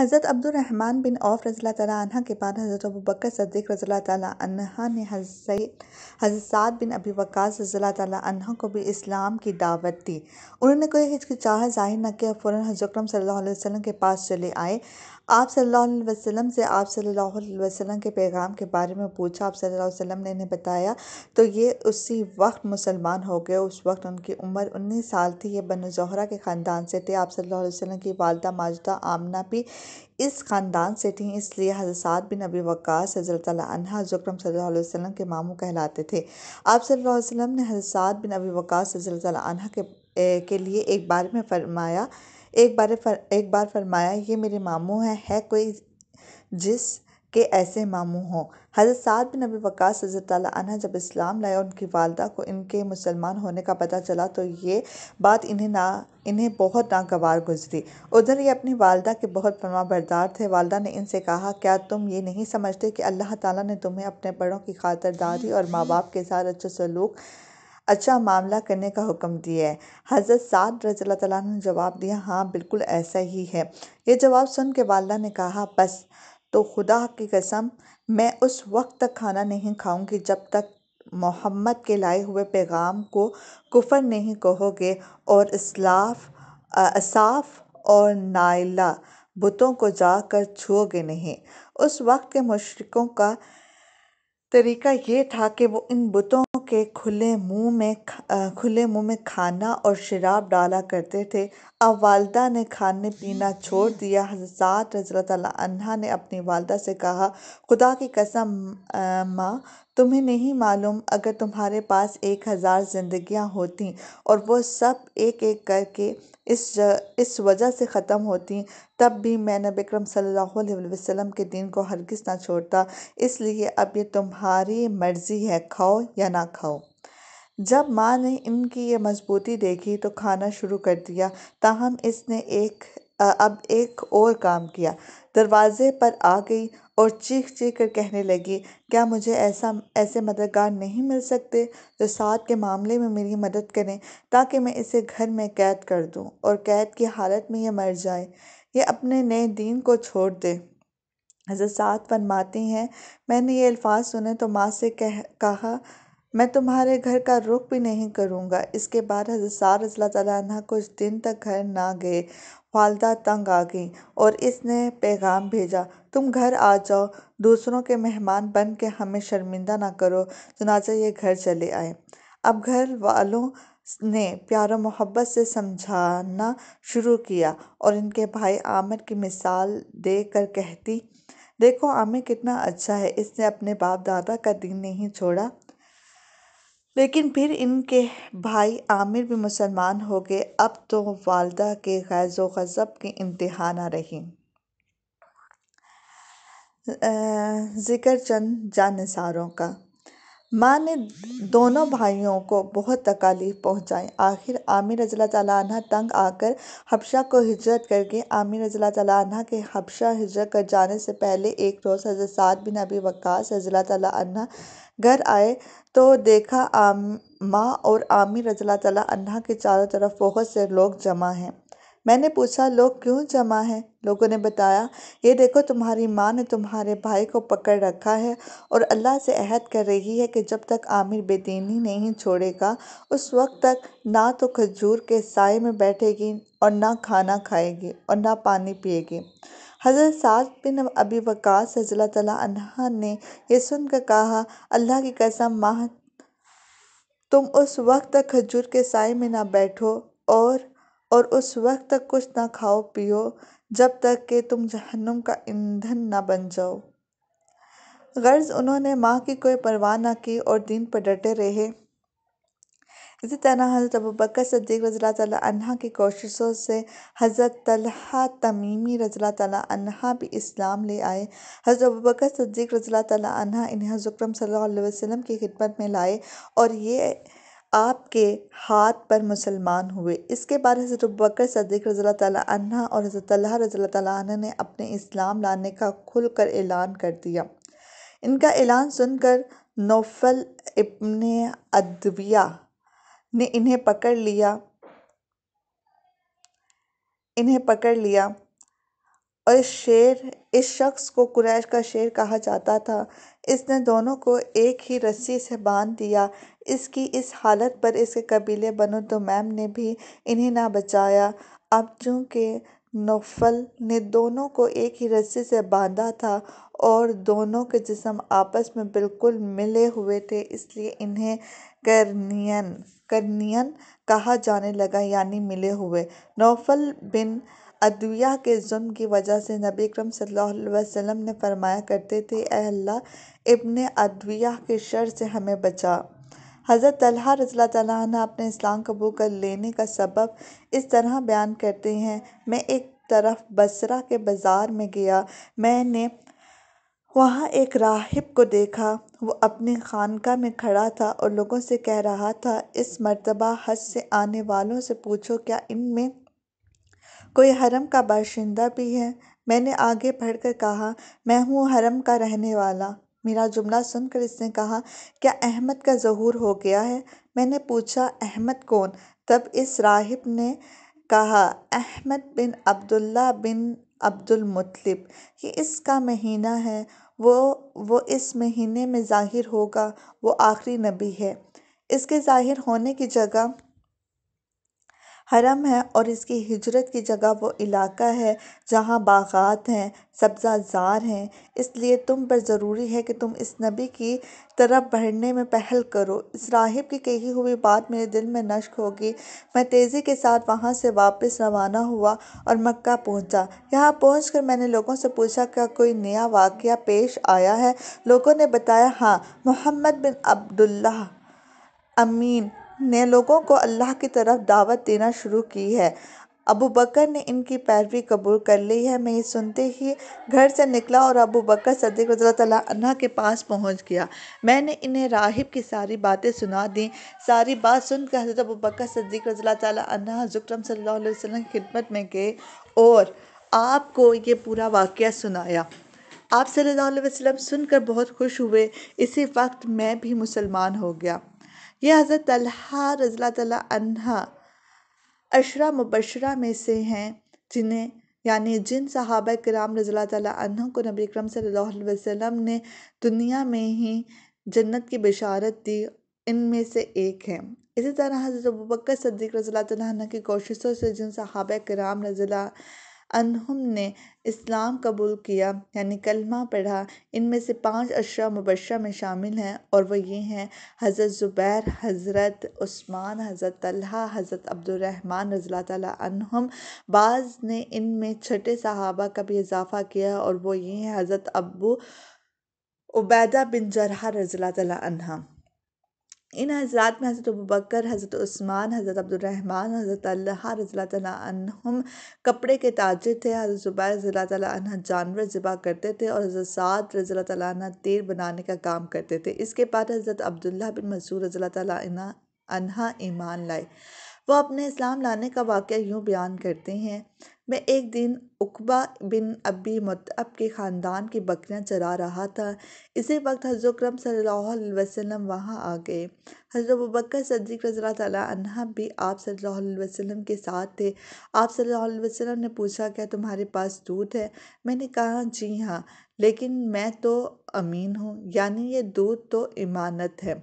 हज़रत अब्दुलरहमान बिन औफ रज़ी तह के बाद हज़रत अबूबकर सद्दीक रज़ी तहा ने हज़रत साद बिन अबी वक़ास रज़ी तह को भी इस्लाम की दावत दी उन्होंने कोई हिचकिचाह जाहिर न किया फ़ौर फ़ौरन हज़रत अक्रम सल्लल्लाहु अलैहि वसल्लम के पास चले आए आप सल्लल्लाहु अलैहि वसल्लम से आप सल्लल्लाहु अलैहि वसल्लम के पैगाम के बारे में पूछा आप सल्लल्लाहु अलैहि वसल्लम ने इन्हें बताया तो ये उसी वक्त मुसलमान हो गए उस वक्त उनकी उम्र उन्नीस साल थी ये बन ज़हरा के ख़ानदान से थे आप सल्लल्लाहु अलैहि वसल्लम की वालदा माजदा आमना भी इस ख़ानदान से थी इसलिए हजरत बिन अबी वक़ास हज़रत अनहा जुक्रम सल्लल्लाहु अलैहि वसल्लम के मामू कहलाते थे आप सल्लल्लाहु अलैहि वसल्लम ने हजरत बिन अबी वक़ास हज़रत अनहा के के लिए एक बार में फरमाया एक बार फर एक बार फरमाया ये मेरे मामू हैं है कोई जिस के ऐसे मामू हों हज़रत साद बिन नबी वक़ास रज़ी जब इस्लाम लाए और उनकी वालदा को इनके मुसलमान होने का पता चला तो ये बात इन्हें ना इन्हें बहुत नागवार गुजरी उधर ये अपनी वालदा के बहुत फरमा बरदार थे वालदा ने इनसे कहा क्या तुम ये नहीं समझते कि अल्लाह ताला ने तुम्हें अपने बड़ों की खातरदारी और माँ बाप के साथ अच्छे सलूक अच्छा मामला करने का हुक्म दिया है हज़रत साद रज़ी ने जवाब दिया हाँ बिल्कुल ऐसा ही है ये जवाब सुन के वालदा ने कहा बस तो खुदा की कसम मैं उस वक्त तक खाना नहीं खाऊंगी जब तक मोहम्मद के लाए हुए पैगाम को कुफर नहीं कहोगे और इसलाफ असाफ और नाइला बुतों को जाकर छुओगे नहीं उस वक्त के मशरक़ों का तरीका ये था कि वो इन बुतों के खुले मुंह में खुले मुंह में खाना और शराब डाला करते थे अब वालदा ने खाने पीना छोड़ दिया हज़रत रज़ी अन्हा ने अपनी वालदा से कहा खुदा की कसम माँ तुम्हें नहीं मालूम अगर तुम्हारे पास एक हज़ार ज़िंदगियाँ होती और वो सब एक एक करके इस ज इस वजह से ख़त्म होती तब भी मैंने बिक्रम सल्लल्लाहु अलैहि वसल्लम के दिन को हरगिज़ ना छोड़ता इसलिए अब ये तुम्हारी मर्ज़ी है खाओ या ना खाओ जब माँ ने इनकी ये मजबूती देखी तो खाना शुरू कर दिया ताहम इसने एक अब एक और काम किया दरवाज़े पर आ गई और चीख चीख कर कहने लगी क्या मुझे ऐसा ऐसे मददगार नहीं मिल सकते जो साथ के मामले में मेरी मदद करें ताकि मैं इसे घर में कैद कर दूं और कैद की हालत में यह मर जाए ये अपने नए दीन को छोड़ दे हज़रत सात फरमाती हैं मैंने ये अल्फाज सुने तो माँ से कह कहा मैं तुम्हारे घर का रुख भी नहीं करूँगा इसके बाद रजला तला कुछ दिन तक घर ना गए वालदा तंग आ गई और इसने पैगाम भेजा तुम घर आ जाओ दूसरों के मेहमान बन के हमें शर्मिंदा ना करो चुनाचा ये घर चले आए अब घर वालों ने प्यार मोहब्बत से समझाना शुरू किया और इनके भाई आमिर की मिसाल दे कर कहती देखो आमिर कितना अच्छा है इसने अपने बाप दादा का दिन नहीं छोड़ा लेकिन फिर इनके भाई आमिर भी मुसलमान हो गए अब तो वालदा के गैज़ गज़ब की इंतहा न रही ज़िक्र चंद जानिसारों का माँ ने दोनों भाइयों को बहुत तकालीफ पहुँचाई आखिर आमिर रज़ी तंग आकर हबशा को हिजरत करके आमिर आमिर तला के हबशा हिजरत कर जाने से पहले एक रोज़ हज़रत सात बिन अबी वक़ास तला घर आए तो देखा माँ और आमिर तला के चारों तरफ बहुत से लोग जमा हैं मैंने पूछा लोग क्यों जमा हैं लोगों ने बताया ये देखो तुम्हारी माँ ने तुम्हारे भाई को पकड़ रखा है और अल्लाह से अहद कर रही है कि जब तक आमिर बेदीनी नहीं छोड़ेगा उस वक्त तक ना तो खजूर के साय में बैठेगी और ना खाना खाएगी और ना पानी पिएगी हज़रत साद बिन अबी वक़ास अनहा ने यह सुनकर कहा अल्लाह की कसम माह तुम उस वक्त तक खजूर के साय में ना बैठो और और उस वक्त तक कुछ ना खाओ पियो जब तक कि तुम जहन्नुम का ईंधन ना बन जाओ गर्ज उन्होंने माँ की कोई परवाह ना की और दिन पर डटे रहे इसी तरह हज़रत अबू बकर सद्दीक रज़ी तला की कोशिशों से हज़रत तलहा तमीमी रज़ी तला भी इस्लाम ले आए हज़रत अबू बकर सद्दीक रज़ी तला इन्हें हज़रत सल्लल्लाहु अलैहि वसल्लम की खिदमत में लाए और ये आपके हाथ पर मुसलमान हुए इसके बाद हज़रत बकर सदीक रज़ी तह और हज़रत रज़ी ने अपने इस्लाम लाने का खुल कर ऐलान कर दिया इनका ऐलान सुनकर नौफल इबन अदविया ने इन्हें पकड़ लिया इन्हें पकड़ लिया और शेर इस शख्स को कुरैश का शेर कहा जाता था इसने दोनों को एक ही रस्सी से बांध दिया इसकी इस हालत पर इसके कबीले बनो तो मैम ने भी इन्हें ना बचाया अब चूँकि नौफल ने दोनों को एक ही रस्सी से बांधा था और दोनों के जिस्म आपस में बिल्कुल मिले हुए थे इसलिए इन्हें करनियन करनियन कहा जाने लगा यानी मिले हुए नौफल बिन अदविया के जुम्म की वजह से नबी करीम वसल्लम ने फरमाया करते थे अल्लाह इब्न अदविया के शर से हमें बचा हज़रत तलहा रज़ी तला अपने इस्लाम कबूल कर लेने का सबब इस तरह बयान करते हैं मैं एक तरफ बसरा के बाज़ार में गया मैंने वहाँ एक राहिब को देखा वो अपनी खानका में खड़ा था और लोगों से कह रहा था इस मर्तबा हज से आने वालों से पूछो क्या इनमें कोई हरम का बाशिंदा भी है मैंने आगे बढ़कर कहा मैं हूँ हरम का रहने वाला मेरा जुमला सुनकर इसने कहा क्या अहमद का ज़हूर हो गया है मैंने पूछा अहमद कौन तब इस राहिब ने कहा अहमद बिन अब्दुल्ला बिन मुतलिब ये इसका महीना है वो वो इस महीने में ज़ाहिर होगा वो आखिरी नबी है इसके ज़ाहिर होने की जगह हरम है और इसकी हिजरत की जगह वो इलाका है जहाँ बाग़ात हैं सब्ज़ाज़ार हैं इसलिए तुम पर ज़रूरी है कि तुम इस नबी की तरफ बढ़ने में पहल करो इस राहिब की कही हुई बात मेरे दिल में नश्क होगी मैं तेज़ी के साथ वहाँ से वापस रवाना हुआ और मक्का पहुँचा यहाँ पहुँच कर मैंने लोगों से पूछा क्या कोई नया वाक़ पेश आया है लोगों ने बताया हाँ मोहम्मद बिन अब्दुल्ला अमीन ने लोगों को अल्लाह की तरफ दावत देना शुरू की है अबू बकर ने इनकी पैरवी कबूल कर ली है मैं ये सुनते ही घर से निकला और अबू बकर सदीक तला के पास पहुंच गया मैंने इन्हें राहिब की सारी बातें सुना दी सारी बात सुनकर हज़रत अबू बकर सदीक तला जुक्रम सल्लल्लाहु वसल्लम की खिदमत में गए और आपको ये पूरा वाक़ सुनाया आप सल्ला वसलम सुनकर बहुत खुश हुए इसी वक्त मैं भी मुसलमान हो गया यह हज़रत तलहा तला अशरा मुबशरा में से हैं जिन्हें यानी जिन सहाबा कराम रज़ी तला को नबी करम वसल्लम ने दुनिया में ही जन्नत की बशारत दी इन में से एक हैं इसी तरह हज़रत अबू बकर सिद्दीक़ रज़ी की कोशिशों से जिन सहाबा कराम रज़ी अनहुम ने इस्लाम कबूल किया यानि कलमा पढ़ा इनमें से पाँच अशरा मुबशरा में शामिल हैं और वो ये हैं हज़रत ज़ुबैर हज़रत उस्मान हज़रत तलहा हज़रत अब्दुलरहमान रज़ी ताला बाज़ ने इनमें छठे सहाबा का भी इजाफ़ा किया और वो ये हैं हज़रत अबू उबैदा बिन जरह रज़ी ताला इन हज़रात में हज़रत अबू बकर हज़रत उस्मान हज़रत अब्दुलरहमान हज़रत अल्हा रज़ी कपड़े के ताजिर थे हज़रत ज़ुबैर रज़ी जानवर ज़िबा करते थे और हज़रत साद रज़ी तेल बनाने का काम करते थे इसके बाद हज़रत अब्दुल्ला बिन मसूर रज़ी अनहा ईमान लाए वह अपने इस्लाम लाने का वाक़ यूँ बयान करते हैं मैं एक दिन उक़बा बिन अबी मतअब के ख़ानदान की बकरियाँ चरा रहा था इसी वक्त हज़र करम सल्लल्लाहु वसल्लम वहाँ आ गए हज़रत अबूबकर सदीक रज़ी तला भी आप वसल्लम के साथ थे आप सल्लल्लाहु अलैहि वसल्लम ने पूछा क्या तुम्हारे पास दूध है मैंने कहा जी हाँ लेकिन मैं तो अमीन हूँ यानी ये दूध तो इमानत है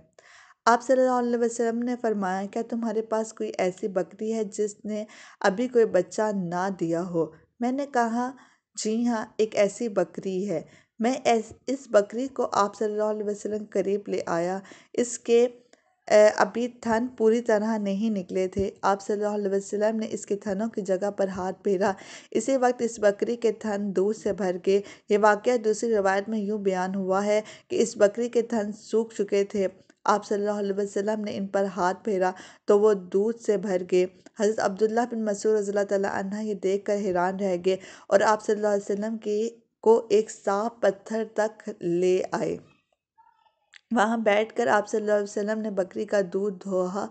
आप सल्लल्लाहु वसल्लम ने फरमाया क्या तुम्हारे पास कोई ऐसी बकरी है जिसने अभी कोई बच्चा ना दिया हो मैंने कहा जी हाँ एक ऐसी बकरी है मैं ऐस इस बकरी को आप सल्लल्लाहु वसल्लम करीब ले आया इसके अभी थन पूरी तरह नहीं निकले थे आप सल्लल्लाहु अलैहि वसल्लम ने इसके थनों की जगह पर हाथ फेरा इसी वक्त इस बकरी के थन दूध से भर गए ये वाक़ दूसरी रवायत में यूँ बयान हुआ है कि इस बकरी के थन सूख चुके थे आप सल्लल्लाहु अलैहि वसल्लम ने इन पर हाथ फेरा तो वो दूध से भर गए हज़रत अब्दुल्ला बिन मसूर रज़ी तला ये देख कर हैरान रह गए और आप सल्लल्लाहु अलैहि वसल्लम की को एक साफ पत्थर तक ले आए वहाँ बैठ कर आप सल्लल्लाहु अलैहि वसल्लम ने बकरी का दूध धोहा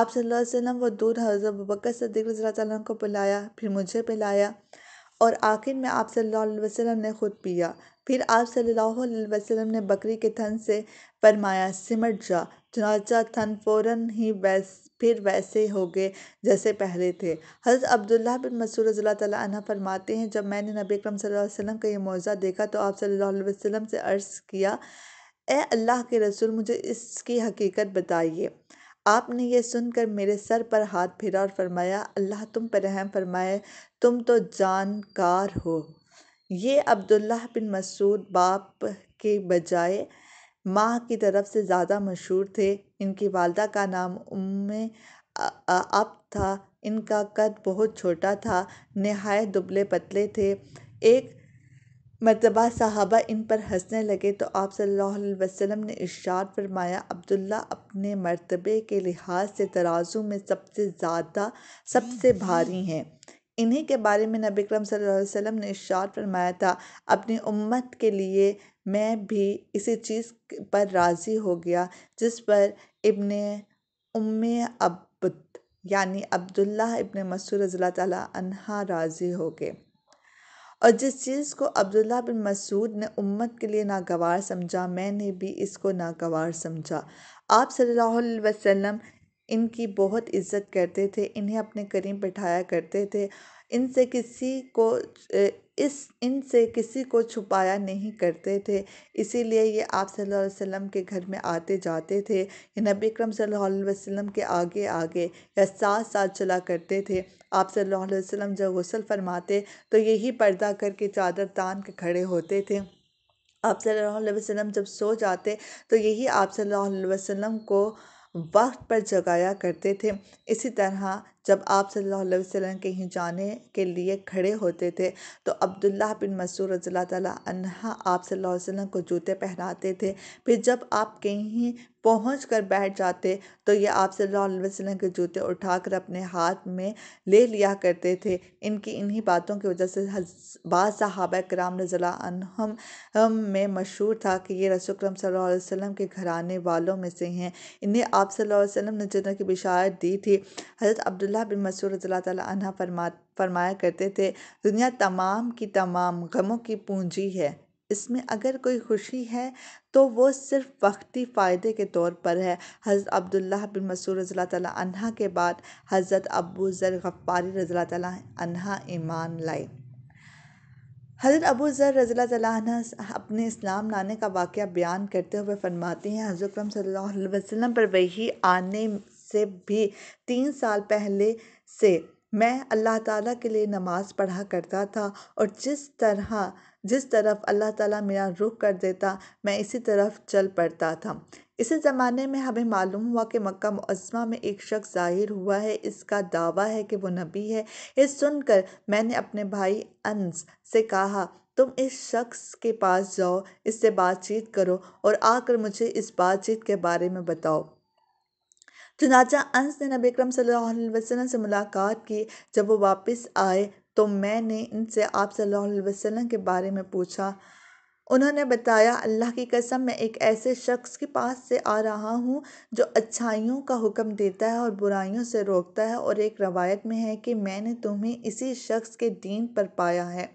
आप सल्लल्लाहु अलैहि वसल्लम वो दूध हज़रत बकर सद्दीक रज़ी को पिलाया फिर मुझे पिलाया और आखिर में आप सल्लल्लाहु अलैहि वसल्लम ने ख़ुद पिया फिर आप सल्लल्लाहु अलैहि वसल्लम ने बकरी के थन से फरमाया सिमट जा चुनाचा थन फ़ौरन ही वैस फिर वैसे हो गए जैसे पहले थे हज़रत अब्दुल्लाह बिन मसूद रज़ी फरमाते हैं जब मैंने नबी अकरम सल्लल्लाहु अलैहि वसल्लम का ये मौज़ा देखा तो आप सल्लल्लाहु अलैहि वसल्लम से अर्ज़ किया ए अल्लाह के रसूल मुझे इसकी हकीकत बताइए आपने ये सुनकर मेरे सर पर हाथ फिरा और फरमाया अल्लाह तुम पर रहम फरमाए तुम तो जानकार हो ये अब्दुल्लाह बिन मसूद बाप के बजाय माँ की तरफ से ज़्यादा मशहूर थे इनकी वालदा का नाम उम अब था इनका कद बहुत छोटा था नहाय दुबले पतले थे एक मरतबा साहबा इन पर हंसने लगे तो आप सल्लल्लाहु वसल्लम ने इशार फरमाया अब्दुल्ला अपने मरतबे के लिहाज से तराजू में सबसे ज़्यादा सबसे भारी हैं इन्हीं के बारे में नबी करम वसल्लम ने इशार फरमाया था अपनी उम्मत के लिए मैं भी इसी चीज़ पर राज़ी हो गया जिस पर इबन उम अब यानी अब्दुल्ला इबन मसूर रज़ी तला राज़ी हो गए और जिस चीज़ को अब्दुल्ला बिन मसूद ने उम्मत के लिए नागवार समझा मैंने भी इसको नागवार समझा आप सल्लल्लाहु अलैहि वसल्लम इनकी बहुत इज़्ज़त करते थे इन्हें अपने करीब बैठाया करते थे इनसे किसी को इस इनसे किसी को छुपाया नहीं करते थे इसीलिए ये आप सल्लल्लाहु अलैहि वसल्लम के घर में आते जाते थे ये नबी अकरम सल्लल्लाहु अलैहि वसल्लम के आगे आगे या साथ साथ चला करते थे आप सल्लल्लाहु अलैहि वसल्लम जब गुस्ल फरमाते तो यही पर्दा करके चादर तान के खड़े होते थे आप सल्लल्लाहु अलैहि वसल्लम जब सो जाते तो यही आप सल्लल्लाहु अलैहि वसल्लम को वक्त पर जगाया करते थे इसी तरह जब आप वसल्लम कहीं जाने के लिए खड़े होते थे तो अब्दुल्लाह बिन मसूर रज़ी अल्लाह आप अन्हा आप वसल्लम को जूते पहनाते थे फिर जब आप कहीं पहुँच कर बैठ जाते तो ये आप सल्लल्लाहु के जूते उठाकर अपने हाथ में ले लिया करते थे इनकी इन्हीं बातों की वजह से बाद साहब कराम रज़ीम में मशहूर था कि ये रसोक्रम सल्लम के घराने वालों में से हैं इन्हें आप सल्लम ने जन्नत की बिशात दी थी हज़रत अब्दुल्ला बिन मसूर रज़ी तरमा फरमाया करते थे दुनिया तमाम की तमाम गमों की पूंजी है इसमें अगर कोई खुशी है तो वो सिर्फ़ वक़्ती फ़ायदे के तौर पर है हज़रत अब्दुल्लाह बिन मसूर रज़ी अन्हु के बाद हज़रत अबू ज़र गफ़ारी रज़ी अन्हु ईमान लाए हज़रत अबू ज़र रज़ी अन्हु अपने इस्लाम लाने का वाक़ बयान करते हुए फ़रमाती हैं हज़रत अकरम सल्लल्लाहु अलैहि वसल्लम पर वही आने से भी तीन साल पहले से मैं अल्लाह ताला के लिए नमाज़ पढ़ा करता था और जिस तरह जिस तरफ अल्लाह ताला मेरा रुख कर देता मैं इसी तरफ चल पड़ता था इसी ज़माने में हमें मालूम हुआ कि मक्का मुअज़्ज़मा में एक शख्स ज़ाहिर हुआ है इसका दावा है कि वो नबी है ये सुनकर मैंने अपने भाई अंस से कहा तुम इस शख्स के पास जाओ इससे बातचीत करो और आकर मुझे इस बातचीत के बारे में बताओ चुनाचा अंस ने नबी अक्रम सल्लल्लाहु अलैहि वसल्लम से मुलाकात की जब वो वापस आए तो मैंने इनसे आप सल्लल्लाहु अलैहि वसल्लम के बारे में पूछा उन्होंने बताया अल्लाह की कसम मैं एक ऐसे शख्स के पास से आ रहा हूँ जो अच्छाइयों का हुक्म देता है और बुराइयों से रोकता है और एक रवायत में है कि मैंने तुम्हें इसी शख्स के दीन पर पाया है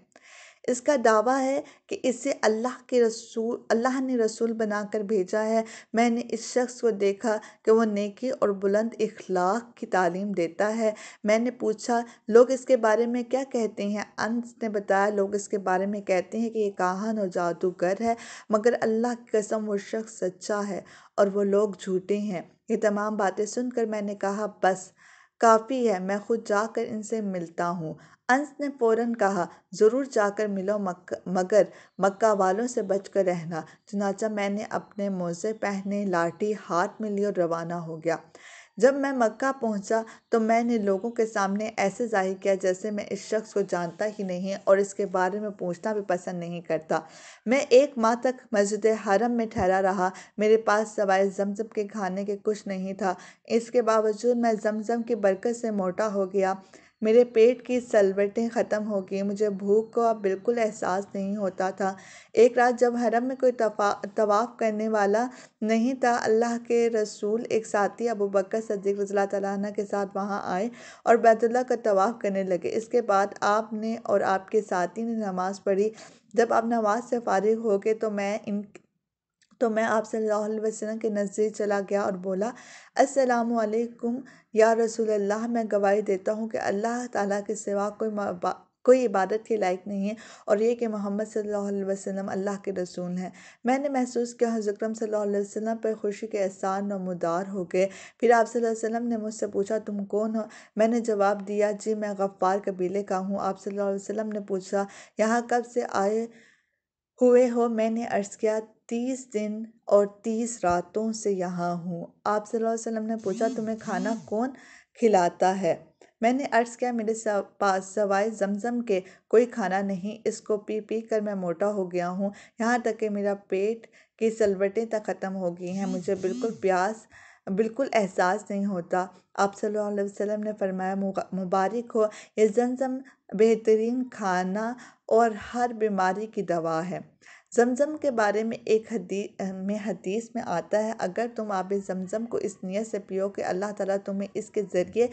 इसका दावा है कि इसे अल्लाह के रसूल अल्लाह ने रसूल बनाकर भेजा है मैंने इस शख्स को देखा कि वह नेकी और बुलंद इखलाक़ की तालीम देता है मैंने पूछा लोग इसके बारे में क्या कहते हैं अंस ने बताया लोग इसके बारे में कहते हैं कि ये काहन और जादूगर है मगर अल्लाह की कसम वो शख्स सच्चा है और वह लोग झूठे हैं ये तमाम बातें सुनकर मैंने कहा बस काफ़ी है मैं खुद जाकर इनसे मिलता हूँ अंस ने फ़ौरन कहा ज़रूर जाकर मिलो मक मगर मक्का वालों से बचकर रहना चुनाचा मैंने अपने मोज़े पहने लाठी हाथ में ली और रवाना हो गया जब मैं मक्का पहुंचा तो मैंने लोगों के सामने ऐसे जाहिर किया जैसे मैं इस शख्स को जानता ही नहीं और इसके बारे में पूछना भी पसंद नहीं करता मैं एक माह तक मस्जिद हरम में ठहरा रहा मेरे पास सवाए जमजम के खाने के कुछ नहीं था इसके बावजूद मैं जमजम की बरकत से मोटा हो गया मेरे पेट की सलवटें ख़त्म हो गई मुझे भूख को अब बिल्कुल एहसास नहीं होता था एक रात जब हरम में कोई तवाफ़ करने वाला नहीं था अल्लाह के रसूल एक साथी अबू बकर सद्दीक रज़ी तला के साथ वहाँ आए और बैतुल्ला का तवाफ़ करने लगे इसके बाद आपने और आपके साथी ने नमाज़ पढ़ी जब आप नमाज से फ़ारिग हो गए तो मैं इन तो मैं आप सल्लल्लाहु अलैहि वसल्लम के नज़दीक चला गया और बोला अस्सलाम या रसूल अल्लाह मैं गवाही देता हूँ कि अल्लाह ताला के सिवा कोई कोई इबादत के लायक नहीं है और ये कि मोहम्मद सल्लल्लाहु अलैहि वसल्लम अल्लाह के रसूल हैं मैंने महसूस किया हज़रत सल्लल्लाहु अलैहि वसल्लम पर खुशी के एहसान नमदार हो गए फिर आप सल्लल्लाहु अलैहि वसल्लम ने मुझसे पूछा तुम कौन हो मैंने जवाब दिया जी मैं गफ्फार कबीले का हूँ आप सल्लल्लाहु अलैहि वसल्लम ने पूछा यहाँ कब से आए हुए हो मैंने अर्ज़ किया तीस दिन और तीस रातों से यहाँ हूँ आप वसल्लम ने पूछा तुम्हें खाना कौन खिलाता है मैंने अर्ज़ किया मेरे पास सवाए जमज़म के कोई खाना नहीं इसको पी पी कर मैं मोटा हो गया हूँ यहाँ तक कि मेरा पेट की सलवटें तक ख़त्म हो गई हैं मुझे बिल्कुल प्यास बिल्कुल एहसास नहीं होता आप सल्लल्लाहु अलैहि वसल्लम ने फरमाया मुबारक हो ये ज़मज़म बेहतरीन खाना और हर बीमारी की दवा है ज़मज़म के बारे में एक हदी में हदीस में आता है अगर तुम आप ज़मज़म को इस नीयत से पियो कि अल्लाह ताला तुम्हें इसके ज़रिए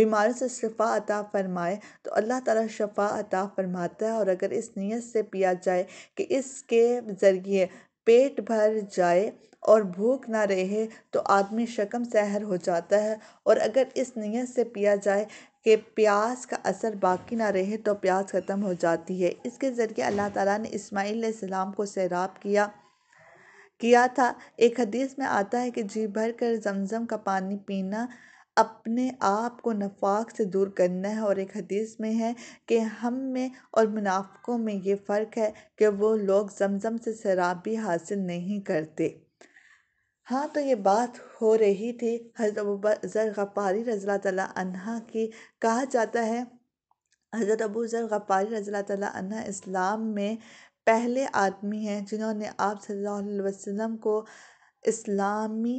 बीमारी से शफा अता फ़रमाए तो अल्लाह ताला शफा अता फ़रमाता है और अगर इस नीयत से पिया जाए कि इसके ज़रिए पेट भर जाए और भूख ना रहे तो आदमी शकम सहर हो जाता है और अगर इस नीयत से पिया जाए कि प्यास का असर बाकी ना रहे तो प्यास ख़त्म हो जाती है इसके ज़रिए अल्लाह ताला ने इस्माइल सलाम को सैराब किया किया था एक हदीस में आता है कि जी भर कर जमज़म का पानी पीना अपने आप को नफाक से दूर करना है और एक हदीस में है कि हम में और मुनाफों में ये फ़र्क है कि वो लोग जमज़म से शराब भी हासिल नहीं करते हाँ तो ये बात हो रही थी हज़रत अबू ज़र गफ़ारी रज़ी तला की कहा जाता है हज़रत अबू ज़र गफ़ारी रज़ी तला इस्लाम में पहले आदमी हैं जिन्होंने आप सल्लल्लाहु अलैहि वसल्लम को इस्लामी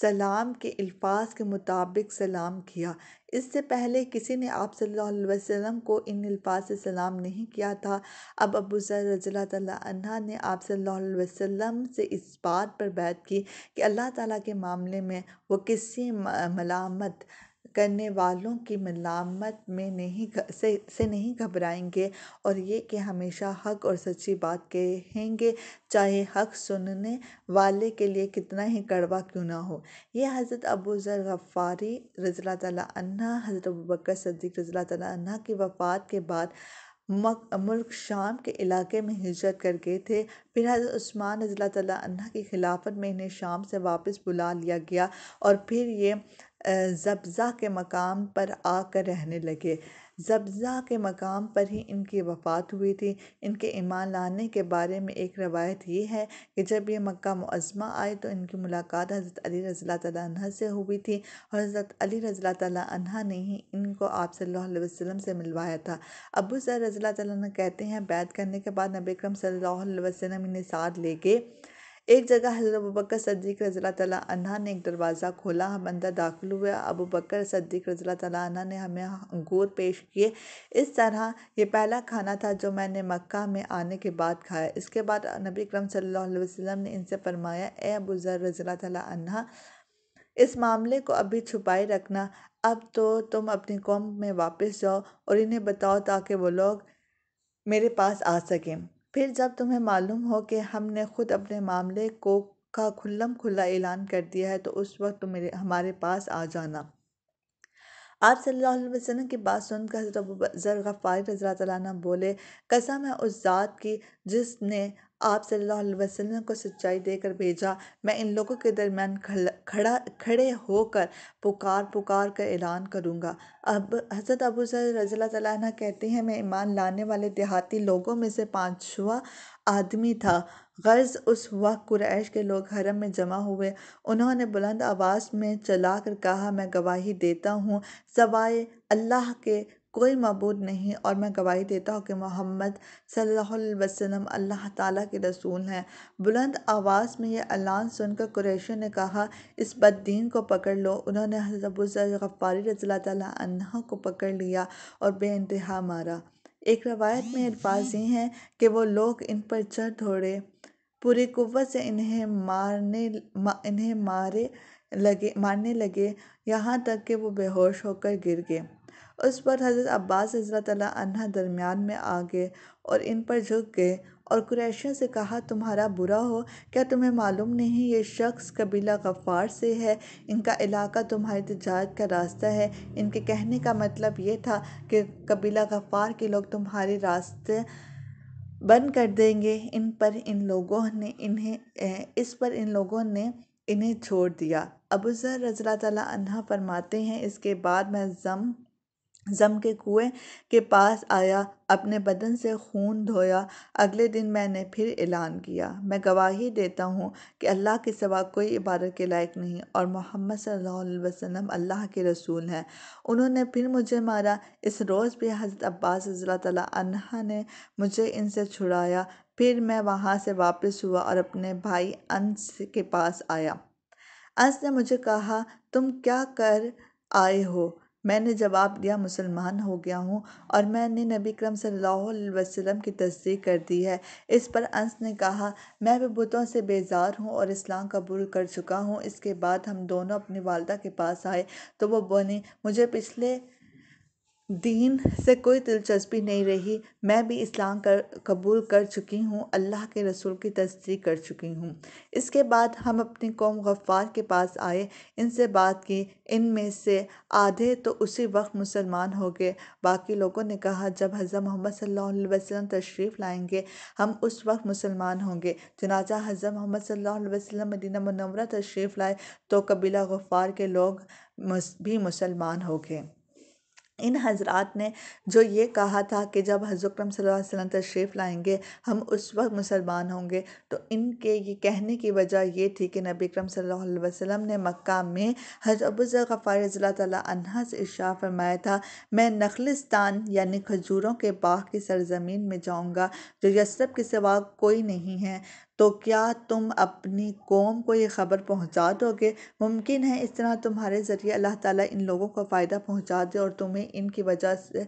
सलाम के अल्फाज के मुताबिक सलाम किया इससे पहले किसी ने आप सल्लल्लाहु अलैहि वसल्लम को इन अल्फाज से सलाम नहीं किया था अब अबू ज़र रज़ी ने आप सल्लल्लाहु अलैहि वसल्लम से इस बात पर बैत की कि अल्लाह ताला के मामले में वो किसी मलामत करने वालों की मलामत में नहीं से से नहीं घबराएंगे और ये कि हमेशा हक और सच्ची बात कहेंगे चाहे हक सुनने वाले के लिए कितना ही कड़वा क्यों ना हो ये हज़रत अबू ज़र गफ़ारी रज़ी तला हज़रत अबू बकर सद्दीक रज़ी तला की वफ़ात के बाद मक, मुल्क शाम के इलाके में हिजरत कर गए थे फिर हज़रत उस्मान रज़ी तला की खिलाफत में इन्हें शाम से वापस बुला लिया गया और फिर ये ज़ब्ज़ा के मक़ाम पर आकर रहने लगे ज़ब्ज़ा के मक़ाम पर ही इनकी वफ़ात हुई थी इनके ईमान लाने के बारे में एक रवायत ये है कि जब ये मक्का मुअज़्ज़मा आए तो इनकी मुलाक़ात हज़रत अली रज़ी तह से हुई थी और हज़रत अली रज़ी अन्हु ने ही इनको आप सल्लल्लाहु अलैहि वसल्लम से मिलवाया था अबू सर रज़ी कहते हैं बैत करने के बाद नबी करम सल्लल्लाहु अलैहि वसल्लम इन्हें साथ ले गए एक जगह हज़रत बकर सद्दीक रज़ी अन्हा ने एक दरवाज़ा खोला हम अंदर दाखिल हुए अबूबकर सद्दीक रज़ी अन्हा ने हमें अंगूर पेश किए इस तरह ये पहला खाना था जो मैंने मक्का में आने के बाद खाया इसके बाद नबी करम सल्लल्लाहु अलैहि वसल्लम ने इनसे फरमाया ए अबू ज़र रज़ी अन्हा इस मामले को अभी छुपाए रखना अब तो तुम अपनी कौम में वापस जाओ और इन्हें बताओ ताकि वो लोग मेरे पास आ सकें फिर जब तुम्हें मालूम हो कि हमने खुद अपने मामले को का खुल्लम खुल्ला ऐलान कर दिया है तो उस वक्त तुम तो मेरे हमारे पास आ जाना आप सल्लल्लाहु अलैहि वसल्लम की बात सुनकर हज़रत अबू ज़र गफ़ारी रज़ी बोले कसम है उस ज़ात की जिसने आप सल्लल्लाहु अलैहि वसल्लम को सच्चाई देकर भेजा मैं इन लोगों के दरमियान खड़ा खड़े होकर पुकार पुकार कर ऐलान करूँगा अब हज़रत अबू ज़र रज़ी अल्लाह कहते हैं मैं ईमान लाने वाले देहाती लोगों में से पाँचवा आदमी था गर्ज़ उस वक्त कुरैश के लोग हरम में जमा हुए उन्होंने बुलंद आवाज़ में चला कर कहा मैं गवाही देता हूँ सवाए अल्लाह के कोई मबूद नहीं और मैं गवाही देता हूँ कि मोहम्मद सल्लल्लाहु वसल्लम अल्लाह ताला के रसूल हैं बुलंद आवाज़ में यह ऐलान सुनकर कुरैशियों ने कहा इस बददीन को पकड़ लो उन्होंने हज़रत गफ़ारी रज़ी को पकड़ लिया और बेानतहा मारा एक रवायत में अल्फाज हम्म। ये हैं कि वो लोग इन पर चर दौड़े पूरी कुत से इन्हें मारने मा, इन्हें मारे लगे मारने लगे यहाँ तक कि वो बेहोश होकर गिर गए उस पर हज़रत अब्बास रज़ी दरमियान में आ गए और इन पर झुक गए और कुरैशियों से कहा तुम्हारा बुरा हो क्या तुम्हें मालूम नहीं ये शख्स कबीला गफ़ार से है इनका इलाका तुम्हारी तजारत का रास्ता है इनके कहने का मतलब ये था कि कबीला गफ़ार के लोग तुम्हारे रास्ते बंद कर देंगे इन पर इन लोगों ने इन्हें इस पर इन लोगों ने इन्हें छोड़ दिया अबू ज़र रज़ी फरमाते हैं इसके बाद मैं ज़म ज़म के कुएँ के पास आया अपने बदन से खून धोया अगले दिन मैंने फिर ऐलान किया मैं गवाही देता हूँ कि अल्लाह के सवा कोई इबादत के लायक नहीं और मोहम्मद सल्लल्लाहु अलैहि वसल्लम अल्लाह के रसूल हैं उन्होंने फिर मुझे मारा इस रोज़ भी हज़रत अब्बास तला ने मुझे इनसे छुड़ाया फिर मैं वहाँ से वापस हुआ और अपने भाई अंस के पास आया अंस ने मुझे कहा तुम क्या कर आए हो मैंने जवाब दिया मुसलमान हो गया हूँ और मैंने नबी करम सल्लल्लाहु अलैहि वसल्लम की तस्दीक कर दी है इस पर अंस ने कहा मैं भी बुतों से बेजार हूँ और इस्लाम कबूल कर चुका हूँ इसके बाद हम दोनों अपनी वालदा के पास आए तो वो बोलीं मुझे पिछले दीन से कोई दिलचस्पी नहीं रही मैं भी इस्लाम कर कबूल कर चुकी हूँ अल्लाह के रसूल की तस्दीक कर चुकी हूँ इसके बाद हम अपनी कौम गफ़्फ़ार के पास आए इनसे बात की इनमें से आधे तो उसी वक्त मुसलमान हो गए बाकी लोगों ने कहा जब हज़रत मोहम्मद सल्लल्लाहु अलैहि वसल्लम तशरीफ़ लाएंगे हम उस वक्त मुसलमान होंगे चनाचा हज़रत मोहम्मद सल्लल्लाहु अलैहि वसल्लम मदीना मनवरा तशरीफ़ लाए तो कबीला गफ़्फ़ार के लोग भी मुसलमान हो गए इन हज़रात ने जो ये कहा था कि जब हज़रत अकरम वसल्लम तशरीफ़ लाएँगे हम उस वक्त मुसलमान होंगे तो इनके ये कहने की वजह ये थी कि नबी करम सल्लल्लाहु अलैहि वसल्लम ने मक्का में हजर अबू जफ़ार रज़ी से इशा फरमाया था मैं नखलिस्तान यानी खजूरों के बाग की सरज़मीन में जाऊँगा जो यसरब के सिवा कोई नहीं है तो क्या तुम अपनी कौम को ये ख़बर पहुँचा दोगे मुमकिन है इस तरह तुम्हारे ज़रिए अल्लाह ताला इन लोगों को फ़ायदा पहुँचा दे और तुम्हें इनकी वजह से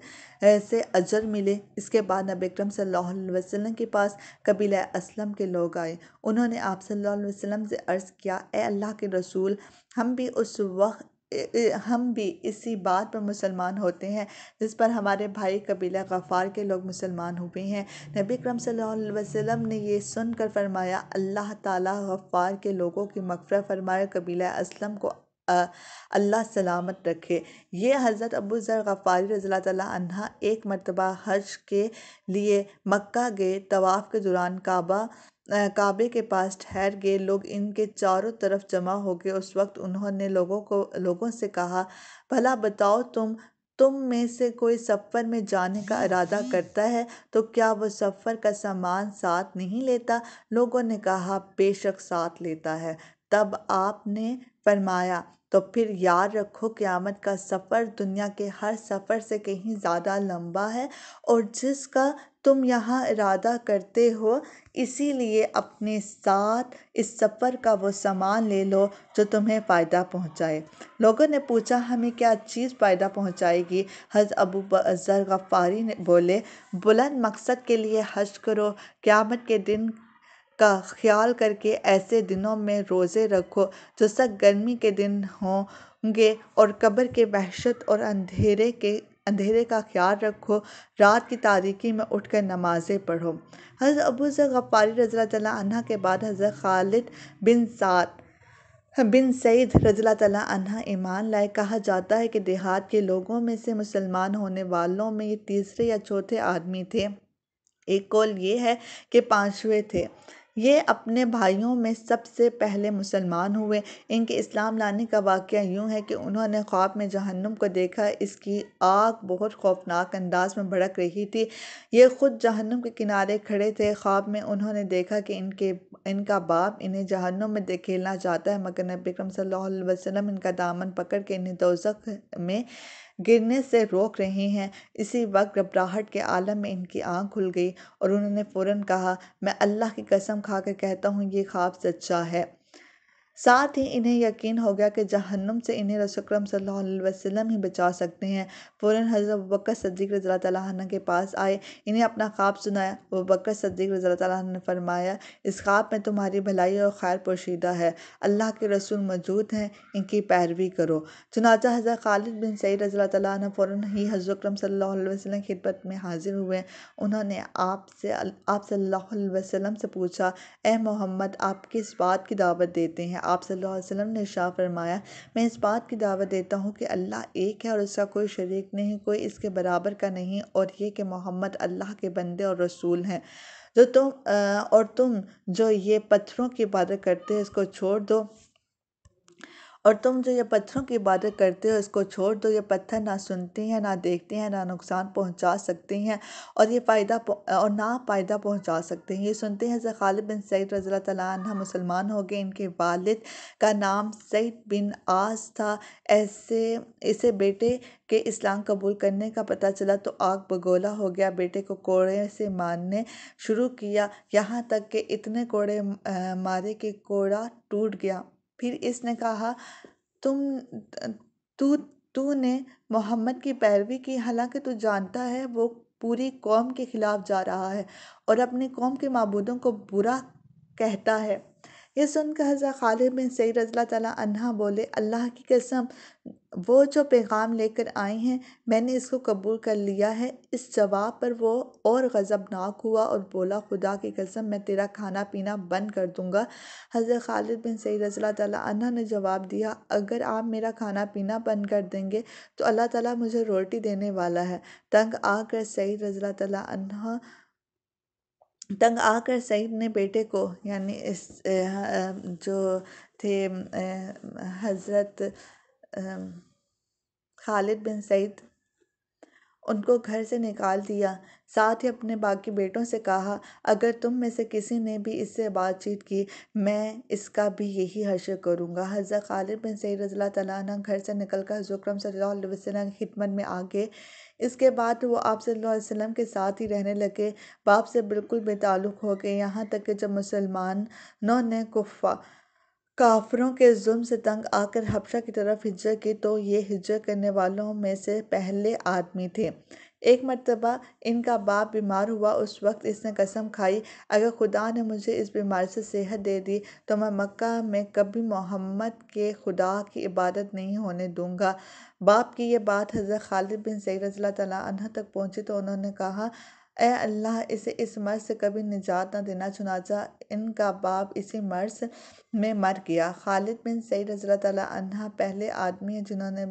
ऐसे अजर मिले इसके बाद नबी अकरम सल्लल्लाहु अलैहि वसल्लम के पास कबीला असलम के लोग आए उन्होंने आप सल्लल्लाहु अलैहि वसल्लम से अर्ज़ किया ए अल्लाह के रसूल हम भी उस वक्त हम भी इसी बात पर मुसलमान होते हैं जिस पर हमारे भाई कबीला गफ़ार के लोग मुसलमान हुए हैं नबी करम सल्लल्लाहु अलैहि वसल्लम ने यह सुनकर फरमाया अल्लाह ताला गफ़ार के लोगों की मगफ़रत फरमाए कबीला असलम को अल्लाह सलामत रखे ये हज़रत अबू ज़र गफ़ारी रज़ी तह एक मरतबा हज के लिए मक्का गए तवाफ़ के दौरान काबा काबे के पास ठहर गए लोग इनके चारों तरफ जमा हो गए उस वक्त उन्होंने लोगों को लोगों से कहा भला बताओ तुम तुम में से कोई सफ़र में जाने का इरादा करता है तो क्या वो सफ़र का सामान साथ नहीं लेता लोगों ने कहा बेशक साथ लेता है तब आपने फरमाया तो फिर याद रखो क्यामत का सफ़र दुनिया के हर सफ़र से कहीं ज़्यादा लंबा है और जिसका तुम यहाँ इरादा करते हो इसीलिए अपने साथ इस सफ़र का वो सामान ले लो जो तुम्हें फ़ायदा पहुँचाए लोगों ने पूछा हमें क्या चीज़ फ़ायदा पहुँचाएगी हज अबू बज़र गफ़ारी ने बोले बुलंद मकसद के लिए हज करो क़्यामत के दिन का ख्याल करके ऐसे दिनों में रोज़े रखो जो सख्त गर्मी के दिन होंगे और कब्र के वहशत और अंधेरे के अंधेरे का ख्याल रखो रात की तारीकी में उठकर नमाज़ें पढ़ो हज़रत अबू ज़र गफ़ारी रज़ी अन्हा के बाद हज़रत खालिद बिन साद बिन सईद रजला तला अन्हा ईमान लाए कहा जाता है कि देहात के लोगों में से मुसलमान होने वालों में ये तीसरे या चौथे आदमी थे एक कौल ये है कि पाँचवें थे ये अपने भाइयों में सबसे पहले मुसलमान हुए इनके इस्लाम लाने का वाक़ यूँ है कि उन्होंने ख्वाब में जहन्नुम को देखा इसकी आग बहुत खौफनाक अंदाज में भड़क रही थी ये ख़ुद जहन्नुम के किनारे खड़े थे ख्वाब में उन्होंने देखा कि इनके इनका बाप इन्हें जहन्नुम में धकेलना चाहता है मगर नबी सल वसम इनका दामन पकड़ के इन्हें दोजक में गिरने से रोक रहे हैं इसी वक्त घबराहट के आलम में इनकी आंख खुल गई और उन्होंने फ़ौरन कहा मैं अल्लाह की कसम खाकर कहता हूँ ये ख्वाब सच्चा है साथ ही इन्हें यकीन हो गया कि जहन्नम से इन्हें रसोक्रम सल्लल्लाहु वसल्लम ही बचा सकते हैं फ़ौरन हज़रत वक्त सद्दीक रज़ा रज़ी के पास आए इन्हें अपना ख्वाब सुनाया अबू बकर सिद्दीक़ रज़ी ने फरमाया इस ख्वाब में तुम्हारी भलाई और खैर पोशीदा है अल्लाह के रसूल मौजूद हैं इनकी पैरवी करो चुनाचा हज़रत खालिद बिन सईद रज़ा अल्लाह फ़ौर ही हज़रक्रम सल्लल्लाहु अलैहि की खिदमत में हाज़िर हुए उन्होंने आपसे आप सल्ला अलैहि से पूछा ए मोहम्मद आप किस बात की दावत देते हैं आप सल्लल्लाहु अलैहि वसल्लम ने शाह फरमाया मैं इस बात की दावत देता हूँ कि अल्लाह एक है और उसका कोई शरीक नहीं कोई इसके बराबर का नहीं और ये कि मोहम्मद अल्लाह के बंदे और रसूल हैं जो तुम और तुम जो ये पत्थरों की इबादत करते हो इसको छोड़ दो और तुम जो ये पत्थरों की इबादत करते हो इसको छोड़ दो ये पत्थर ना सुनते हैं ना देखते हैं ना नुकसान पहुंचा सकते हैं और ये फ़ायदा और ना फ़ायदा पहुंचा सकते हैं ये सुनते हैं ख़ालिद बिन सईद रज़ी तला मुसलमान हो गए इनके वालिद का नाम सईद बिन आस था ऐसे इसे बेटे के इस्लाम कबूल करने का पता चला तो आग बगोला हो गया बेटे को कोड़े से मारने शुरू किया यहाँ तक कि इतने कोड़े मारे कि कोड़ा टूट गया फिर इसने कहा तुम तू ने मोहम्मद की पैरवी की हालांकि तू जानता है वो पूरी कौम के खिलाफ जा रहा है और अपनी कौम के मबूदों को बुरा कहता है ये सुनकर हज़रत ख़ालिद बिन सईद अन्हा बोले अल्लाह की कसम वो जो पैग़ाम लेकर आई हैं मैंने इसको कबूल कर लिया है इस जवाब पर वो और गज़बनाक हुआ और बोला खुदा की कसम मैं तेरा खाना पीना बंद कर दूँगा हज़रत ख़ालिद बिन सईद अन्हा ने जवाब दिया अगर आप मेरा खाना पीना बंद कर देंगे तो अल्लाह ताला मुझे रोटी देने वाला है तंग आकर सईद अन्हा तंग आकर सईद ने बेटे को यानी इस जो थे हज़रत खालिद बिन सईद उनको घर से निकाल दिया साथ ही अपने बाकी बेटों से कहा अगर तुम में से किसी ने भी इससे बातचीत की मैं इसका भी यही हर्ष करूँगा हज़रत खालिद बिन सईद रज़ी तला घर से निकल कर हजरम सल्लल्लाहु अलैहि वसल्लम की खिदमत में आगे इसके बाद वो आप वसल्लम के साथ ही रहने लगे बाप से बिल्कुल बेताल्लुक़ हो गए यहाँ तक कि जब मुसलमानों ने कुफा काफरों के जुल्म से तंग आकर हबशा की तरफ हिजरत की तो ये हिजरत करने वालों में से पहले आदमी थे एक मरतबा इनका बाप बीमार हुआ उस वक्त इसने कसम खाई अगर खुदा ने मुझे इस बीमारी से सेहत दे दी तो मैं मक्का में कभी मोहम्मद के खुदा की इबादत नहीं होने दूंगा बाप की ये बात हज़रत खालिद बिन सैद रज़ी तह तक पहुँची तो उन्होंने कहा ए अल्लाह इसे इस मर्ज़ से कभी निजात न देना चुनाचा इनका बाप इसी मर्ज़ में मर गया खालिद बिन सैद रज़ी तह पहले आदमी हैं जिन्होंने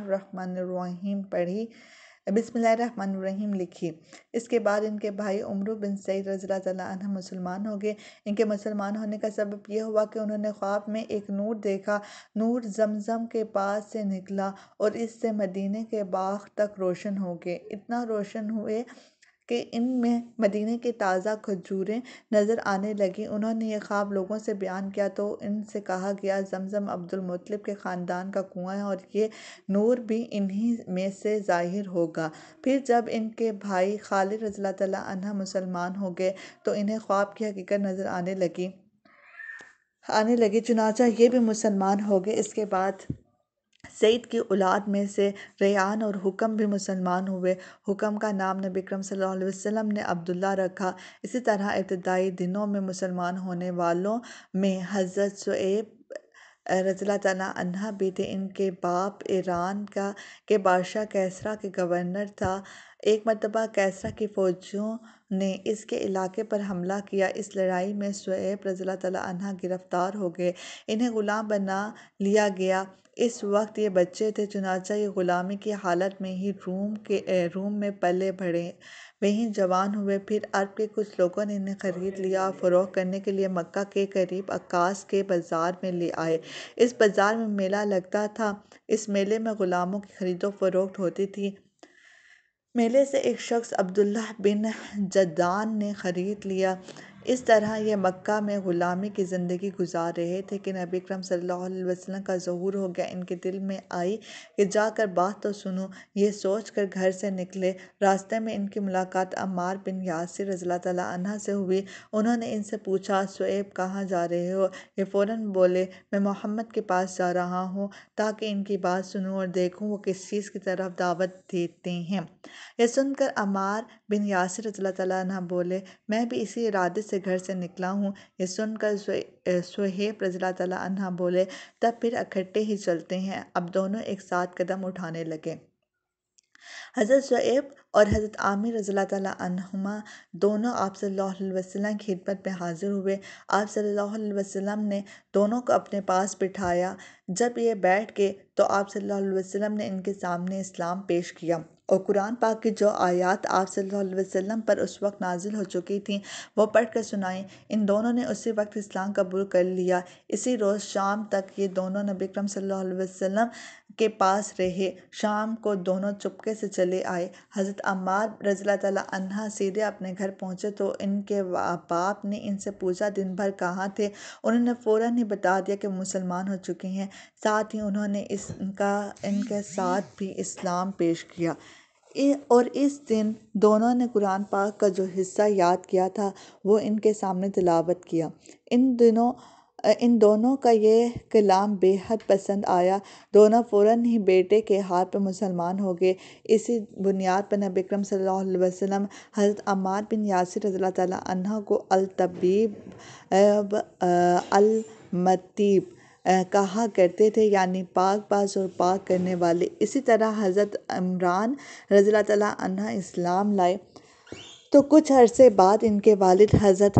रही पढ़ी बिसमीम लिखी इसके बाद इनके भाई उमरू बिन सईद रज़ी मुसलमान हो गए इनके मुसलमान होने का सबब यह हुआ कि उन्होंने ख्वाब में एक नूर देखा नूर जमजम के पास से निकला और इससे मदीने के बाग तक रोशन हो गए इतना रोशन हुए कि में मदीने के ताज़ा खजूरें नज़र आने लगीं उन्होंने ये ख्वाब लोगों से बयान किया तो इनसे कहा गया ज़मज़म मुतलिब के ख़ानदान का कुआँ है और ये नूर भी इन्हीं में से ज़ाहिर होगा फिर जब इनके भाई खालिद रज़ी मुसलमान हो गए तो इन्हें ख्वाब की हकीकत नज़र आने लगी आने लगी चुनाचा ये भी मुसलमान हो गए इसके बाद सईद की औलाद में से रय्यान और हुक्म भी मुसलमान हुए हुक्म का नाम नबी करीम सल्लल्लाहु अलैहि वसल्लम ने अब्दुल्ला रखा इसी तरह इब्तदाई दिनों में मुसलमान होने वालों में हज़रत शुएब रज़ीला तला भी थे इनके बाप ईरान का के बादशाह कैसरा के गवर्नर था एक मरतबा कैसरा की फ़ौजियों ने इसके इलाके पर हमला किया इस लड़ाई में शुएब रज़ीला तला गिरफ़्तार हो गए इन्हें ग़ुलाम बना लिया गया इस वक्त ये बच्चे थे चुनाचा ये ग़ुलामी की हालत में ही रूम के रूम में पले भरे वहीं जवान हुए फिर अरब के कुछ लोगों ने इन्हें ख़रीद लिया और फ़रोख़्त करने के लिए मक्का के करीब अक्कास के बाज़ार में ले आए इस बाज़ार में मेला लगता था इस मेले में ग़ुलामों की ख़रीदो फ़रोख़्त होती थी मेले से एक शख़्स अब्दुल्ला बिन जद्दान ने ख़रीद लिया इस तरह ये मक्का में ग़ुलामी की ज़िंदगी गुज़ार रहे थे कि नबी करम सल्लल्लाहु अलैहि वसल्लम का ज़हूर हो गया इनके दिल में आई कि जाकर बात तो सुनो ये सोच कर घर से निकले रास्ते में इनकी मुलाकात अमार बिन यासिर रज़ी तला से हुई उन्होंने इनसे पूछा शुएब कहाँ जा रहे हो ये फ़ौर बोले मैं मोहम्मद के पास जा रहा हूँ ताकि इनकी बात सुनूँ और देखूँ वो किस चीज़ की तरफ दावत देते हैं यह सुनकर अमार बिन यासिर रज़ी तला बोले मैं भी इसी इरादे से से घर से निकला हूँ ये सुनकर सुहे प्रजला तला अन्हा बोले तब फिर इकट्ठे ही चलते हैं अब दोनों एक साथ कदम उठाने लगे हज़रत शुब और हज़रत आमिर रज़ी तमा दोनों आप वसल्लम की खिदमत में हाज़िर हुए आप वसल्लम ने दोनों को अपने पास बिठाया जब ये बैठ गए तो आप वसल्लम ने इनके सामने इस्लाम पेश किया और कुरान पाक की जो आयत आप वसल्लम पर उस वक्त नाजिल हो चुकी थी वो पढ़ कर सुनाई इन दोनों ने उसी वक्त इस्लाम कबूल कर लिया इसी रोज़ शाम तक ये दोनों नबी करम सल्लल्लाहु वसल्लम के पास रहे शाम को दोनों चुपके से चले आए हज़रत अम्मार रज़ी तला सीधे अपने घर पहुँचे तो इनके बाप ने इनसे पूछा दिन भर कहाँ थे उन्होंने फ़ौर ही बता दिया कि मुसलमान हो चुके हैं साथ ही उन्होंने इसका इनके साथ भी इस्लाम पेश किया ए और इस दिन दोनों ने कुरान पाक का जो हिस्सा याद किया था वो इनके सामने तिलावत किया इन दिनों इन दोनों का ये कलाम बेहद पसंद आया दोनों फ़ौरन ही बेटे के हाथ पर मुसलमान हो गए इसी बुनियाद पर नबी अकरम सल्लल्लाहु अलैहि वसल्लम हज़रत अमार बिन यासिर रज़ी ताला को अल तबीब अल मतीब कहा करते थे यानी पास और पाक करने वाले इसी तरह हज़रत इमरान रज़ी तआला इस्लाम लाए तो कुछ अरसे बाद इनके वालिद हज़रत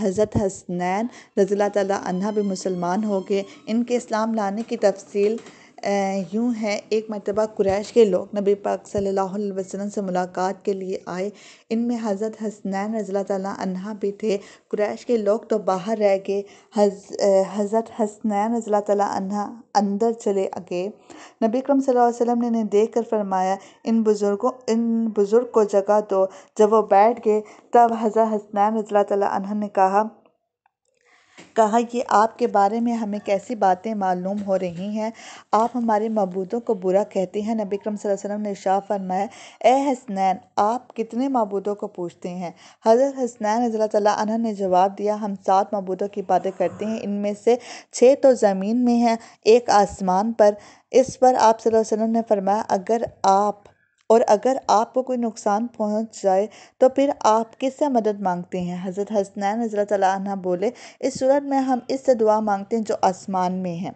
हज़रत हसनैन रज़ी तआला भी मुसलमान हो गए इनके इस्लाम लाने की तफ़सील यूँ है एक मरतबा कुरैश के लोग नबी पाक सल्लल्लाहु अलैहि वसल्लम से मुलाकात के लिए आए इनमें हज़रत हसनैन रज़ी तन्हा भी थे कुरैश के लोग तो बाहर रह गए हज़रत हसनैन रज़ी तन्हा अंदर चले गए नबी करम सल्लल्लाहु अलैहि वसल्लम ने इन्हें देख कर फरमाया इन बुज़ुर्गों इन बुज़ुर्ग को जगह दो जब वो बैठ गए तब हज़रत हसनैन रज़ी तन्हा ने कहा कहा कि आपके बारे में हमें कैसी बातें मालूम हो रही हैं आप हमारे मबूदों को बुरा कहते हैं नबी करम वसल्लम ने शाह फरमाया ए हसनैन आप कितने मबूदों को पूछते हैं हज़रत हसनैन रज़ी तला ने जवाब दिया हम सात मबूदों की बातें करते हैं इनमें से छः तो ज़मीन में हैं एक आसमान पर इस पर आप वसल्लम ने फरमाया अगर आप और अगर आपको कोई नुकसान पहुँच जाए तो फिर आप किससे मदद मांगते हैं हज़रत हसनैन रज़ी बोले इस सूरत में हम इससे दुआ मांगते हैं जो आसमान में है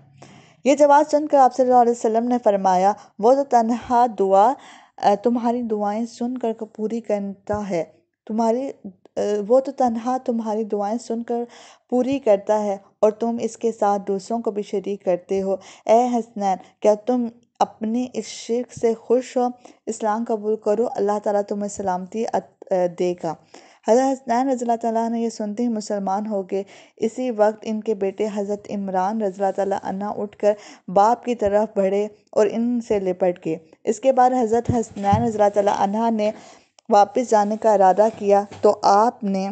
ये जवाब सुनकर आप सल्लल्लाहु ने फरमाया वो तो तनहा दुआ तुम्हारी दुआएं सुनकर पूरी करता है तुम्हारी वो तो तनहा तुम्हारी दुआएं सुनकर पूरी करता है और तुम इसके साथ दूसरों को भी शरीक करते हो ए हसनैन क्या तुम अपने इस शेख से खुश हो इस्लाम कबूल करो अल्लाह ताला तुम्हें सलामती देगा हज़रत हसनैन रज़ी तैन ने यह सुनते ही मुसलमान हो गए इसी वक्त इनके बेटे हज़रत इमरान रज़ी तैन उठ कर बाप की तरफ बढ़े और इनसे लिपट गए इसके बाद हज़रत हसनैन रज़ी तैन ने वापस जाने का इरादा किया तो आपने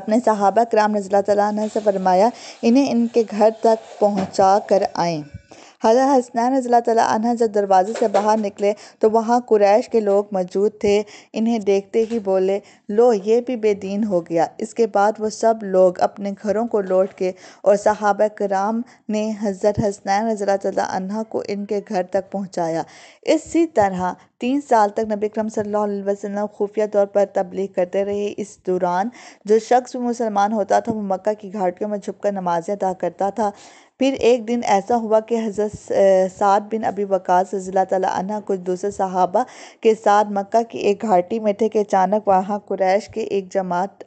अपने सहाबा कराम रज़ी तैन से फरमाया इन्हें इनके घर तक पहुँचा कर आएँ हज़रत हसनैन रज़ी जब दरवाज़े से बाहर निकले तो वहाँ कुरैश के लोग मौजूद थे इन्हें देखते ही बोले लो ये भी बेदीन हो गया इसके बाद वो सब लोग अपने घरों को लौट के और सहाब कराम ने हज़रत हसनैन रज़ी को इनके घर तक पहुँचाया इसी तरह तीन साल तक नबी करम सल्लल्लाहु खुफिया तौर पर तबलीग करते रहे इस दौरान जो शख्स मुसलमान होता था वो मक्का की घाटियों में छुपकर नमाज़ें अदा करता था फिर एक दिन ऐसा हुआ कि हज़रत साद बिन अबी वक़ास रज़ी तला कुछ दूसरे सहाबा के साथ मक्का की एक घाटी में थे कि अचानक वहाँ कुरैश की एक जमात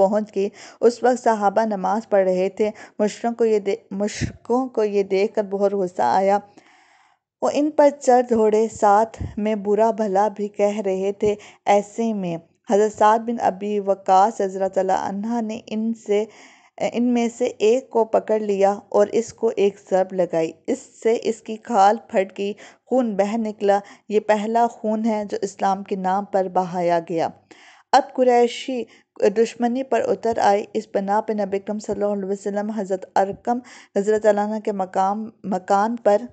पहुँच गई उस वक्त सहाबा नमाज़ पढ़ रहे थे मुशरों को ये दे को ये देख कर बहुत गुस्सा आया वो इन पर चर थोड़े साथ में बुरा भला भी कह रहे थे ऐसे में हज़रत साद बिन अबी वक़ास रज़ी ने इनसे इनमें से एक को पकड़ लिया और इसको एक ज़र्ब लगाई इससे इसकी खाल फट गई खून बह निकला ये पहला खून है जो इस्लाम के नाम पर बहाया गया अब कुरैशी दुश्मनी पर उतर आए इस बना पर नबी कम वसल्लम हज़रत अरकम हज़रत के मकाम मकान पर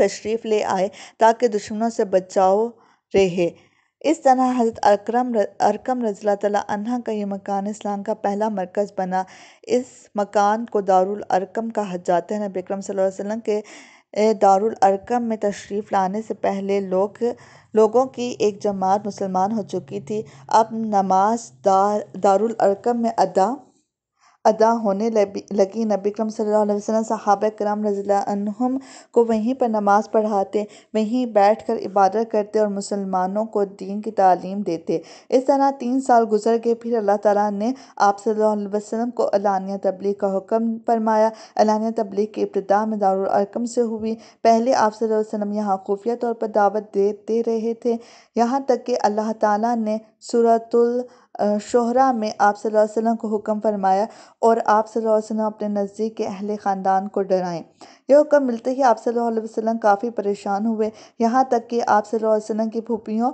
तशरीफ़ ले आए ताकि दुश्मनों से बचाव रहे इस तरह हज़रत अक्रम अरकम रज़ी तला का ये मकान इस्लाम का पहला मरकज़ बना इस मकान को दारुल अरकम कहा जाता है नबी अकरम वसल्लम के दारुल अरकम में तशरीफ़ लाने से पहले लोग लोगों की एक जमात मुसलमान हो चुकी थी अब नमाज दार दारुल अरकम में अदा अदा होने लगी नबी करम सल्ला सहाब कराम रज़ीम को वहीं पर नमाज़ पढ़ाते वहीं बैठ कर इबादत करते और मुसलमानों को दीन की तालीम देते इस तरह तीन साल गुजर गए फिर अल्लाह ताला ने आप वसल्लम को अलानिया तबलीग का हुक्म फरमाया अलानिया तबलीग की इब्तदा में दारकम से हुई पहले आप सल्लम यहाँ खुफिया तौर पर दावत देते रहे थे यहाँ तक कि अल्लाह ताला ने सूरतुल शोहरा में आप सल्लम को हुक्म फरमाया और आप सल्लम अपने नज़दीक के अहले ख़ानदान को डराएं यह हुक्म मिलते ही आप सल्लम काफ़ी परेशान हुए यहाँ तक कि आप सल्लम की फूपियों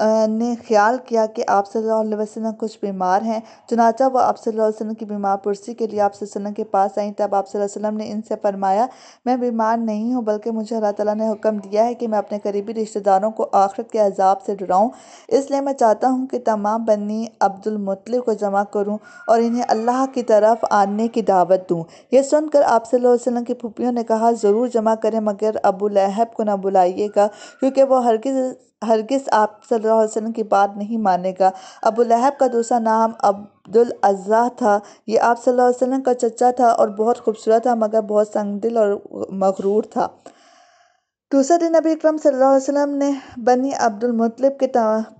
ने ख्याल किया कि आप वसल्लम कुछ बीमार हैं चुनाचा वह आप वसल्लम की बीमार पुरसी के लिए आप वसल्लम के पास आई तब आप वसल्लम ने इनसे फरमाया मैं बीमार नहीं हूँ बल्कि मुझे अल्लाह ताला ने हुक्म दिया है कि मैं अपने करीबी रिश्तेदारों को आखिरत के अजाब से डराऊँ इसलिए मैं चाहता हूँ कि तमाम बनी अब्दुलमतलब को जमा करूँ और इन्हें अल्लाह की तरफ आने की दावत दूँ यह सुनकर आप वसल्लम की फुपियों ने कहा ज़रूर जमा करें मगर अबू लहब को ना बुलाइएगा क्योंकि वह हरगिज़ हरगिस आप सल्लल्लाहु अलैहि वसल्लम की बात नहीं मानेगा अबू लहब का दूसरा नाम अब्दुल अज़ा था ये आप सल्लल्लाहु अलैहि वसल्लम का चचा था और बहुत खूबसूरत था मगर बहुत संगदिल और मगरूर था दूसरे दिन नबी अकरम सल्लल्लाहु अलैहि वसल्लम ने बनी अब्दुल मुत्तलिब के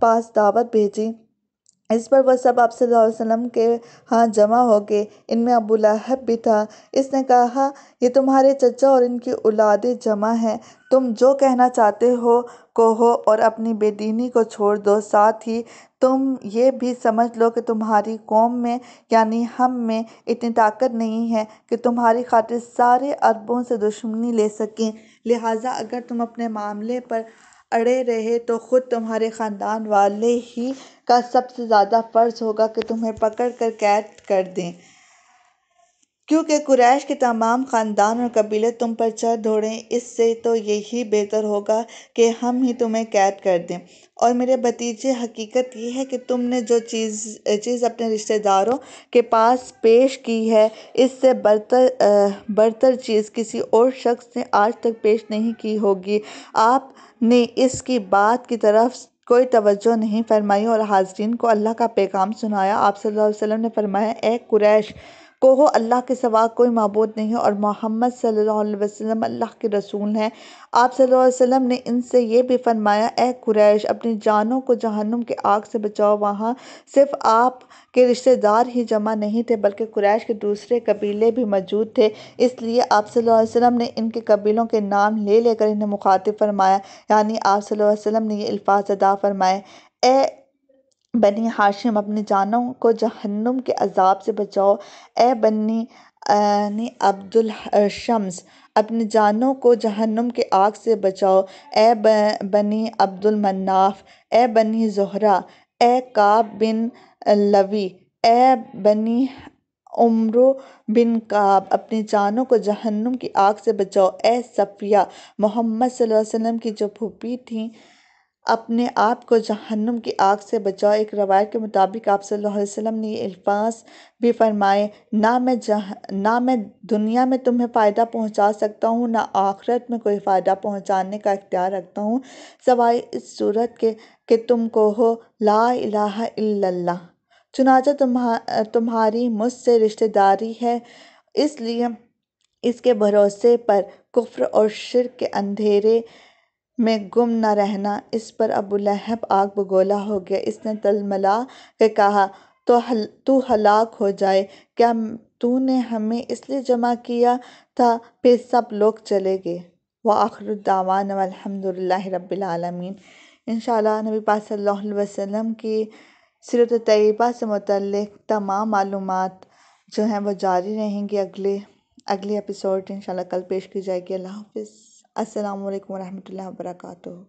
पास दावत भेजी इस पर वह सब आप वसल्लम के हाथ जमा हो गए इनमें अबू लहब भी था इसने कहा ये तुम्हारे चचा और इनकी औलादें जमा हैं तुम जो कहना चाहते हो कहो और अपनी बेदीनी को छोड़ दो साथ ही तुम ये भी समझ लो कि तुम्हारी कौम में यानी हम में इतनी ताकत नहीं है कि तुम्हारी खातिर सारे अरबों से दुश्मनी ले सकें लिहाजा अगर तुम अपने मामले पर अड़े रहे तो ख़ुद तुम्हारे ख़ानदान वाले ही का सबसे ज़्यादा फ़र्ज़ होगा कि तुम्हें पकड़ कर कैद कर दें क्योंकि कुरैश के तमाम ख़ानदान और कबीले तुम पर चढ़ दौड़ें इससे तो यही बेहतर होगा कि हम ही तुम्हें कैद कर दें और मेरे भतीजे हकीकत ये है कि तुमने जो चीज़ चीज़ अपने रिश्तेदारों के पास पेश की है इससे बढ़तर बरतर चीज़ किसी और शख्स ने आज तक पेश नहीं की होगी आपने इसकी बात की तरफ कोई तवज्जो नहीं फरमाई और हाजरीन को अल्लाह का पैगाम सुनाया आप सल्लल्लाहु अलैहि वसल्लम ने फरमाया ए कुरैश कहो अल्लाह के सवा कोई मबूद नहीं और मोहम्मद सल्लल्लाहु अल्लाह के रसूल हैं आप सल्लल्लाहु ने इनसे ये भी फरमाया ए कुरैश अपनी जानों को जहन्नुम के आग से बचाओ वहाँ सिर्फ आप के रिश्तेदार ही जमा नहीं थे बल्कि कुरैश के दूसरे कबीले भी मौजूद थे इसलिए आप सल्लल्लाहु ने इनके कबीलों के नाम ले लेकर इन्हें मुखातिब फरमाया यानी आप सल्लम ने ये अल्फाज अदा फरमाए ए बनी हाशिम अपनी जानों को जहन्नुम के अज़ाब से बचाओ ए बनी अनी अब्दुल शम्स अपनी जानों को जहन्नुम के आग से बचाओ ए बनी अब्दुल मन्नाफ ए बनी ज़ोहरा ए काब बिन लवी ए बनी उम्र बिन काब अपनी जानों को जहन्नुम की आग से बचाओ ए सफ़िया मोहम्मद वसल्लम की जो फूफी थीं अपने आप को जहन्नम की आग से बचाओ एक रवायत के मुताबिक आप सल्लल्लाहु अलैहि वसल्लम ने अल्फाज भी फरमाए ना मैं जहा ना मैं दुनिया में तुम्हें फ़ायदा पहुंचा सकता हूँ ना आखरत में कोई फ़ायदा पहुंचाने का इख्तियार रखता हूँ सवाई इस सूरत के कि तुम हो ला इलाहा इल्लल्लाह चुनाचा तुम्हा तुम्हारी मुझसे रिश्तेदारी है इसलिए इसके भरोसे पर कुफ्र और शिर के अंधेरे में गुम न रहना इस पर अबू लहब आग बगोला हो गया इसने तलमला के कहा तो हल तू हलाक हो जाए क्या तूने हमें इसलिए जमा किया था फिर सब लोग चले गए व आखरदावान अलहमदिल्ला रबालमीन इन नबी पा सल्लल्लाहु अलैहि की सीरत तयबा से मुतल तमाम मालूम जो हैं वो जारी रहेंगी अगले अगले एपिसोड इन कल पेश की जाएगी अल्लाह हाफिज़ अस्सलाम वालेकुम रहमतुल्लाहि व बरकातुहू